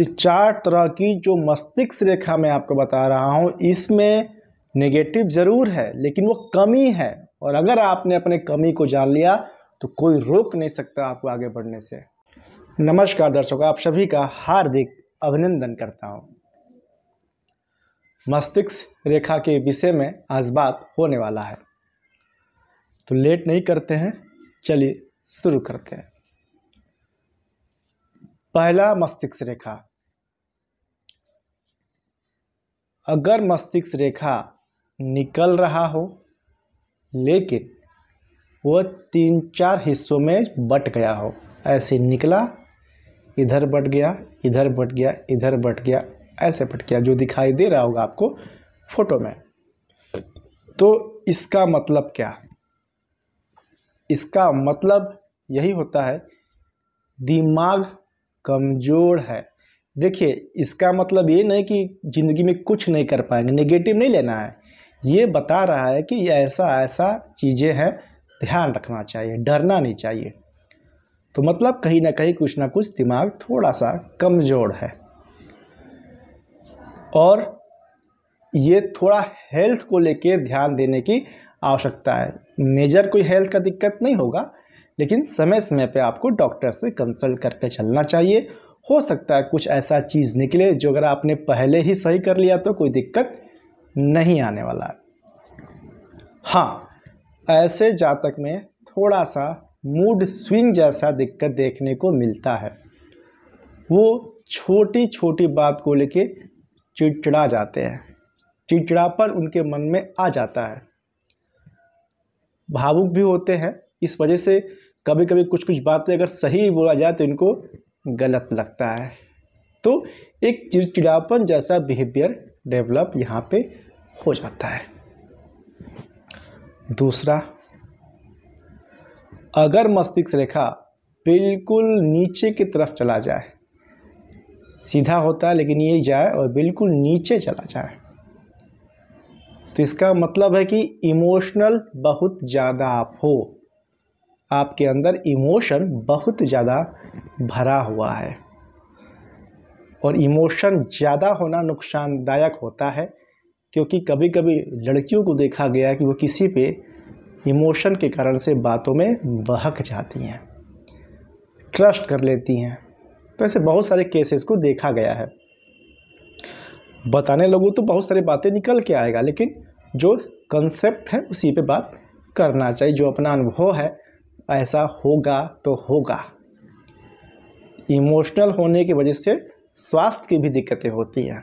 इस चार तरह की जो मस्तिष्क रेखा मैं आपको बता रहा हूँ इसमें नेगेटिव ज़रूर है लेकिन वो कमी है और अगर आपने अपने कमी को जान लिया तो कोई रोक नहीं सकता आपको आगे बढ़ने से नमस्कार दर्शकों आप सभी का हार्दिक अभिनंदन करता हूँ मस्तिष्क रेखा के विषय में आज बात होने वाला है तो लेट नहीं करते हैं चलिए शुरू करते हैं पहला मस्तिष्क रेखा अगर मस्तिष्क रेखा निकल रहा हो लेकिन वह तीन चार हिस्सों में बट गया हो ऐसे निकला इधर बट गया इधर बट गया इधर बट गया ऐसे बट गया जो दिखाई दे रहा होगा आपको फोटो में तो इसका मतलब क्या इसका मतलब यही होता है दिमाग कमज़ोर है देखिए इसका मतलब ये नहीं कि ज़िंदगी में कुछ नहीं कर पाएंगे नेगेटिव नहीं लेना है ये बता रहा है कि ऐसा ऐसा चीज़ें हैं ध्यान रखना चाहिए डरना नहीं चाहिए तो मतलब कहीं ना कहीं कुछ ना कुछ दिमाग थोड़ा सा कमज़ोर है और ये थोड़ा हेल्थ को लेके ध्यान देने की आवश्यकता है मेजर कोई हेल्थ का दिक्कत नहीं होगा लेकिन समय समय पे आपको डॉक्टर से कंसल्ट करके चलना चाहिए हो सकता है कुछ ऐसा चीज़ निकले जो अगर आपने पहले ही सही कर लिया तो कोई दिक्कत नहीं आने वाला है हाँ ऐसे जातक में थोड़ा सा मूड स्विंग जैसा दिक्कत देखने को मिलता है वो छोटी छोटी बात को लेके चिड़चिड़ा जाते हैं चिड़चिड़ापन उनके मन में आ जाता है भावुक भी होते हैं इस वजह से कभी कभी कुछ कुछ बातें अगर सही बोला जाए तो इनको गलत लगता है तो एक चिड़चिड़ापन जैसा बिहेवियर डेवलप यहाँ पे हो जाता है दूसरा अगर मस्तिष्क रेखा बिल्कुल नीचे की तरफ चला जाए सीधा होता है लेकिन ये जाए और बिल्कुल नीचे चला जाए तो इसका मतलब है कि इमोशनल बहुत ज़्यादा आप हो आपके अंदर इमोशन बहुत ज़्यादा भरा हुआ है और इमोशन ज़्यादा होना नुकसानदायक होता है क्योंकि कभी कभी लड़कियों को देखा गया कि वो किसी पे इमोशन के कारण से बातों में बहक जाती हैं ट्रस्ट कर लेती हैं तो ऐसे बहुत सारे केसेस को देखा गया है बताने लोगों तो बहुत सारी बातें निकल के आएगा लेकिन जो कंसेप्ट है उसी पे बात करना चाहिए जो अपना अनुभव है ऐसा होगा तो होगा इमोशनल होने की वजह से स्वास्थ्य की भी दिक्कतें होती हैं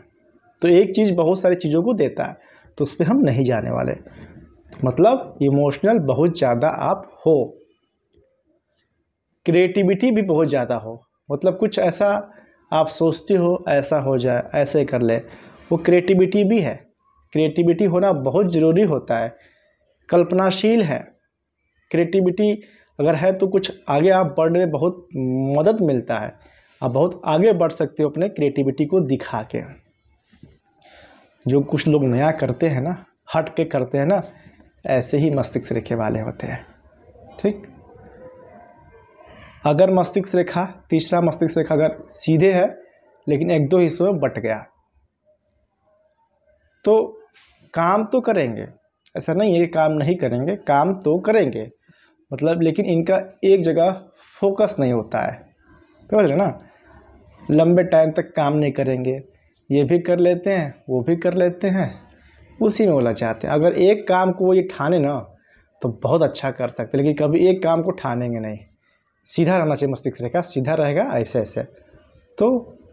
तो एक चीज़ बहुत सारी चीज़ों को देता है तो उस पर हम नहीं जाने वाले तो मतलब इमोशनल बहुत ज़्यादा आप हो क्रिएटिविटी भी बहुत ज़्यादा हो मतलब कुछ ऐसा आप सोचते हो ऐसा हो जाए ऐसे कर ले वो क्रिएटिविटी भी है क्रिएटिविटी होना बहुत ज़रूरी होता है कल्पनाशील है क्रिएटिविटी अगर है तो कुछ आगे आप बढ़ने में बहुत मदद मिलता है आप बहुत आगे बढ़ सकते हो अपने क्रिएटिविटी को दिखा के जो कुछ लोग नया करते हैं ना हट के करते हैं ना ऐसे ही मस्तिष्क रेखे वाले होते हैं ठीक अगर मस्तिष्क रेखा तीसरा मस्तिष्क रेखा अगर सीधे है लेकिन एक दो हिस्सों में बट गया तो काम तो करेंगे ऐसा नहीं है कि काम नहीं करेंगे काम तो करेंगे मतलब लेकिन इनका एक जगह फोकस नहीं होता है समझ रहे ना लंबे टाइम तक काम नहीं करेंगे ये भी कर लेते हैं वो भी कर लेते हैं उसी में बोला चाहते हैं अगर एक काम को ये ठाने ना तो बहुत अच्छा कर सकते लेकिन कभी एक काम को ठानेंगे नहीं सीधा रहना चाहिए मस्तिष्क रेखा सीधा रहेगा ऐसे ऐसे तो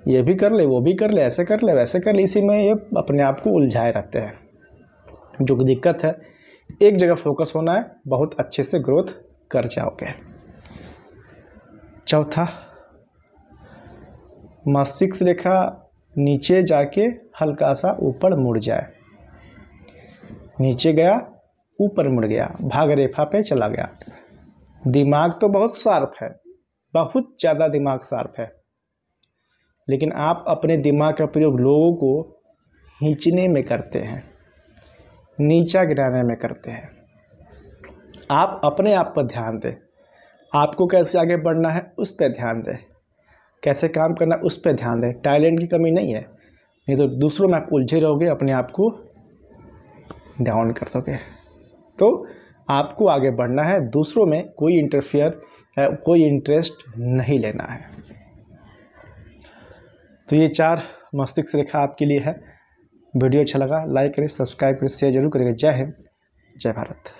ये भी कर ले वो भी कर ले ऐसे कर ले वैसे कर ले इसी में ये अपने आप को उलझाए रहते हैं जो दिक्कत है एक जगह फोकस होना है बहुत अच्छे से ग्रोथ कर जाओगे चौथा मस्तिष्क रेखा नीचे जाके हल्का सा ऊपर मुड़ जाए नीचे गया ऊपर मुड़ गया भाग रेखा पे चला गया दिमाग तो बहुत शार्प है बहुत ज़्यादा दिमाग शार्प है लेकिन आप अपने दिमाग का प्रयोग लोगों को खींचने में करते हैं नीचा गिराने में करते हैं आप अपने आप पर ध्यान दें आपको कैसे आगे बढ़ना है उस पर ध्यान दें कैसे काम करना उस पर ध्यान दें टैलेंट की कमी नहीं है नहीं तो दूसरों में आप उलझे रहोगे अपने आप को डाउन कर दोगे तो आपको आगे बढ़ना है दूसरों में कोई इंटरफेयर कोई इंटरेस्ट नहीं लेना है तो ये चार मस्तिष्क रेखा आपके लिए है वीडियो अच्छा लगा लाइक करें सब्सक्राइब करें शेयर जरूर करेंगे जय हिंद जय भारत